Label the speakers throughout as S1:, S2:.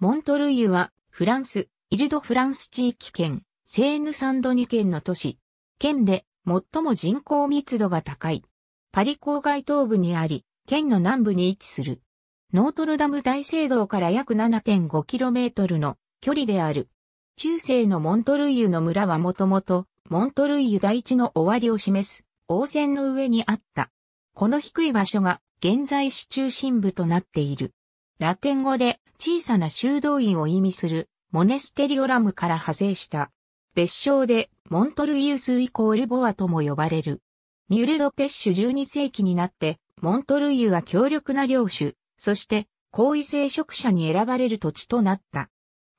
S1: モントルイユは、フランス、イルドフランス地域圏、セーヌサンドニ県の都市。県で、最も人口密度が高い。パリ郊外東部にあり、県の南部に位置する。ノートルダム大聖堂から約 7.5km の距離である。中世のモントルイユの村はもともと、モントルイユ大地の終わりを示す、王線の上にあった。この低い場所が、現在市中心部となっている。ラテン語で、小さな修道院を意味するモネステリオラムから派生した。別称でモントルイウスイコールボアとも呼ばれる。ミュルドペッシュ12世紀になって、モントルイユは強力な領主、そして高位聖職者に選ばれる土地となった。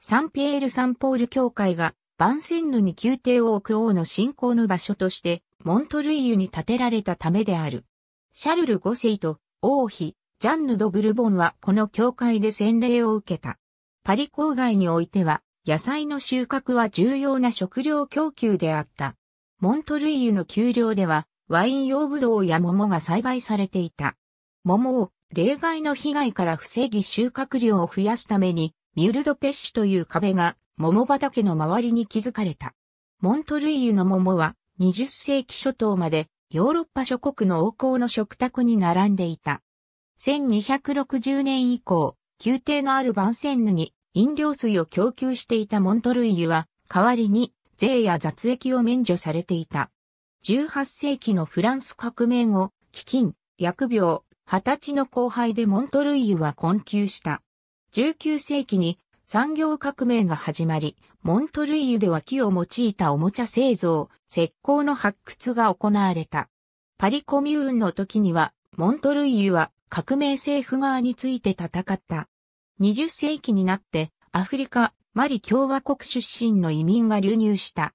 S1: サンピエール・サンポール教会がバンセンヌに宮廷を置く王の信仰の場所として、モントルイユに建てられたためである。シャルル5世と王妃、ジャンヌ・ド・ブルボンはこの教会で洗礼を受けた。パリ郊外においては、野菜の収穫は重要な食料供給であった。モントルイユの丘陵では、ワイン用ブドウや桃が栽培されていた。桃を例外の被害から防ぎ収穫量を増やすために、ミュルドペッシュという壁が桃畑の周りに築かれた。モントルイユの桃は20世紀初頭までヨーロッパ諸国の王侯の食卓に並んでいた。1260年以降、宮廷のある番線に飲料水を供給していたモントルイユは、代わりに税や雑役を免除されていた。18世紀のフランス革命後、飢饉、薬病、二十歳の後輩でモントルイユは困窮した。19世紀に産業革命が始まり、モントルイユでは木を用いたおもちゃ製造、石膏の発掘が行われた。パリコミューンの時には、モントルイユは革命政府側について戦った。20世紀になってアフリカ、マリ共和国出身の移民が流入した。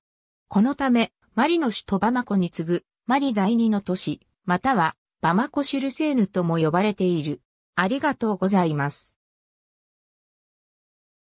S1: このため、マリの首都バマコに次ぐ、マリ第二の都市、または、バマコシュルセーヌとも呼ばれている。ありがとうございます。